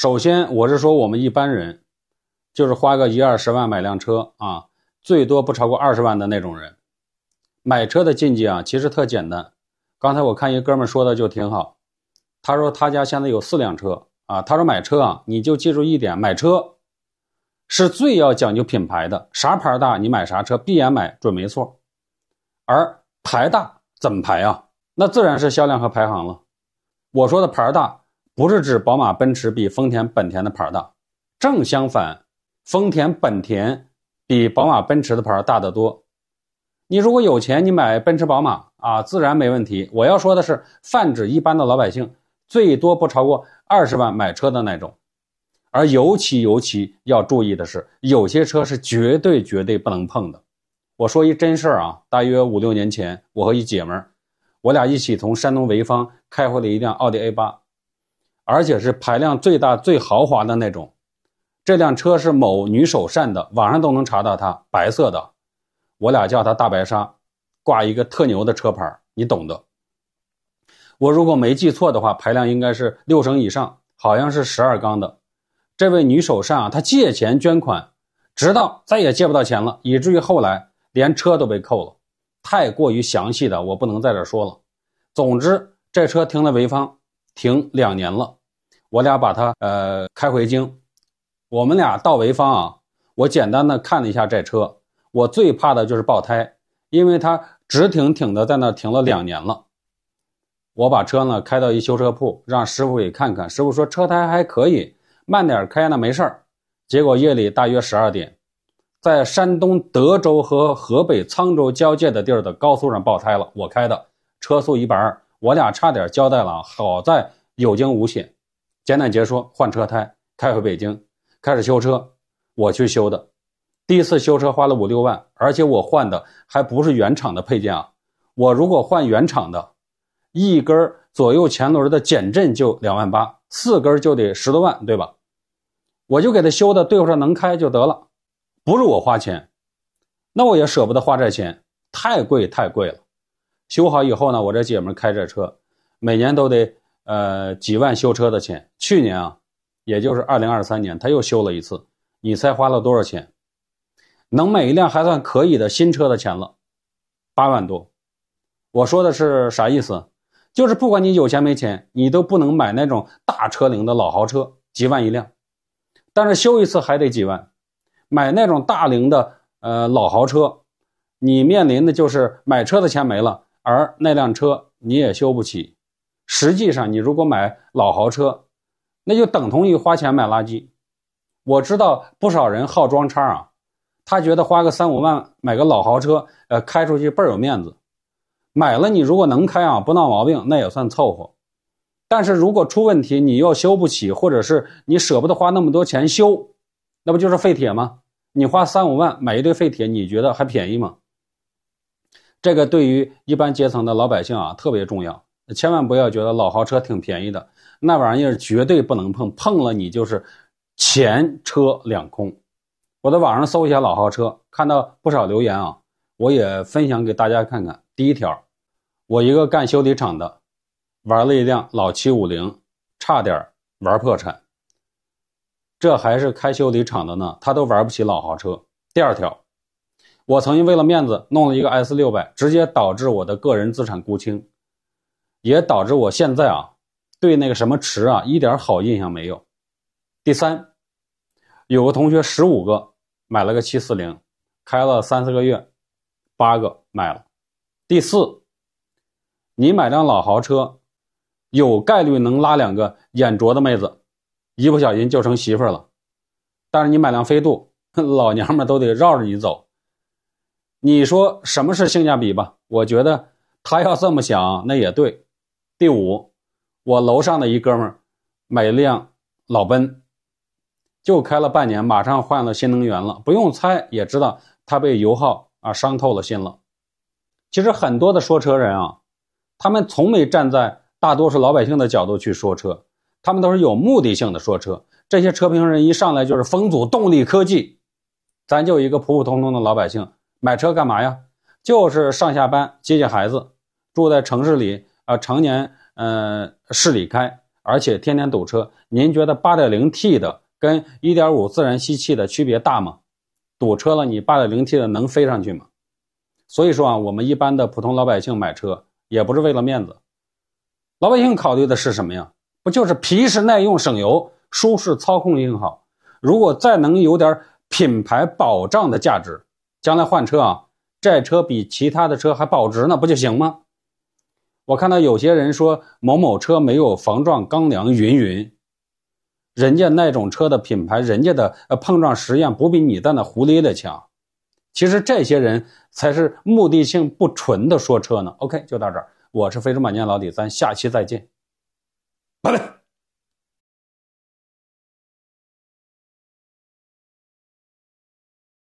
首先，我是说我们一般人，就是花个一二十万买辆车啊，最多不超过二十万的那种人，买车的禁忌啊，其实特简单。刚才我看一哥们说的就挺好，他说他家现在有四辆车啊，他说买车啊，你就记住一点，买车，是最要讲究品牌的，啥牌大你买啥车，闭眼买准没错。而牌大怎么排啊？那自然是销量和排行了。我说的牌大。不是指宝马奔驰比丰田本田的牌大，正相反，丰田本田比宝马奔驰的牌大得多。你如果有钱，你买奔驰宝马啊，自然没问题。我要说的是泛指一般的老百姓，最多不超过二十万买车的那种。而尤其尤其要注意的是，有些车是绝对绝对不能碰的。我说一真事儿啊，大约五六年前，我和一姐们儿，我俩一起从山东潍坊开回了一辆奥迪 A 八。而且是排量最大、最豪华的那种。这辆车是某女手善的，网上都能查到。它白色的，我俩叫它“大白鲨”，挂一个特牛的车牌，你懂的。我如果没记错的话，排量应该是六升以上，好像是十二缸的。这位女首善啊，她借钱捐款，直到再也借不到钱了，以至于后来连车都被扣了。太过于详细的，我不能在这说了。总之，这车停在潍坊停两年了。我俩把它呃开回京，我们俩到潍坊啊。我简单的看了一下这车，我最怕的就是爆胎，因为它直挺挺的在那停了两年了。我把车呢开到一修车铺，让师傅给看看。师傅说车胎还可以，慢点开呢没事儿。结果夜里大约十二点，在山东德州和河北沧州交界的地儿的高速上爆胎了，我开的车速一百二，我俩差点交代了，好在有惊无险。简短解说：换车胎，开回北京，开始修车，我去修的。第一次修车花了五六万，而且我换的还不是原厂的配件啊！我如果换原厂的，一根左右前轮的减震就两万八，四根就得十多万，对吧？我就给他修的，对付上能开就得了，不是我花钱，那我也舍不得花这钱，太贵太贵了。修好以后呢，我这姐们开着车，每年都得。呃，几万修车的钱，去年啊，也就是二零二三年，他又修了一次，你猜花了多少钱？能买一辆还算可以的新车的钱了，八万多。我说的是啥意思？就是不管你有钱没钱，你都不能买那种大车龄的老豪车，几万一辆。但是修一次还得几万，买那种大龄的呃老豪车，你面临的就是买车的钱没了，而那辆车你也修不起。实际上，你如果买老豪车，那就等同于花钱买垃圾。我知道不少人好装叉啊，他觉得花个三五万买个老豪车，呃，开出去倍有面子。买了你如果能开啊，不闹毛病，那也算凑合。但是如果出问题，你又修不起，或者是你舍不得花那么多钱修，那不就是废铁吗？你花三五万买一堆废铁，你觉得还便宜吗？这个对于一般阶层的老百姓啊，特别重要。千万不要觉得老豪车挺便宜的，那玩意儿绝对不能碰，碰了你就是钱车两空。我在网上搜一下老豪车，看到不少留言啊，我也分享给大家看看。第一条，我一个干修理厂的，玩了一辆老七五零，差点玩破产。这还是开修理厂的呢，他都玩不起老豪车。第二条，我曾经为了面子弄了一个 S 六百，直接导致我的个人资产沽清。也导致我现在啊，对那个什么池啊一点好印象没有。第三，有个同学十五个买了个七四零，开了三四个月，八个卖了。第四，你买辆老豪车，有概率能拉两个眼拙的妹子，一不小心就成媳妇了。但是你买辆飞度，老娘们都得绕着你走。你说什么是性价比吧？我觉得他要这么想，那也对。第五，我楼上的一哥们儿买辆老奔，就开了半年，马上换了新能源了。不用猜也知道，他被油耗啊伤透了心了。其实很多的说车人啊，他们从没站在大多数老百姓的角度去说车，他们都是有目的性的说车。这些车评人一上来就是风阻、动力、科技，咱就一个普普通通的老百姓，买车干嘛呀？就是上下班、接接孩子，住在城市里。啊，常年嗯市里开，而且天天堵车。您觉得八点零 T 的跟一点五自然吸气的区别大吗？堵车了，你八点零 T 的能飞上去吗？所以说啊，我们一般的普通老百姓买车也不是为了面子，老百姓考虑的是什么呀？不就是皮实耐用、省油、舒适、操控性好？如果再能有点品牌保障的价值，将来换车啊，这车比其他的车还保值呢，不就行吗？我看到有些人说某某车没有防撞钢梁，云云，人家那种车的品牌，人家的呃碰撞实验不比你在那胡咧咧强。其实这些人才是目的性不纯的说车呢。OK，就到这儿，我是飞车满天老李，咱下期再见。拜拜。